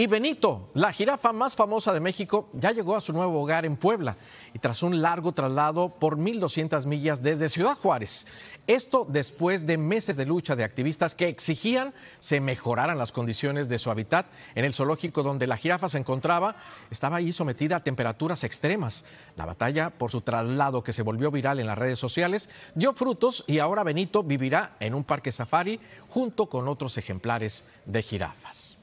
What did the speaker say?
Y Benito, la jirafa más famosa de México, ya llegó a su nuevo hogar en Puebla y tras un largo traslado por 1.200 millas desde Ciudad Juárez. Esto después de meses de lucha de activistas que exigían se mejoraran las condiciones de su hábitat en el zoológico donde la jirafa se encontraba, estaba ahí sometida a temperaturas extremas. La batalla por su traslado que se volvió viral en las redes sociales dio frutos y ahora Benito vivirá en un parque safari junto con otros ejemplares de jirafas.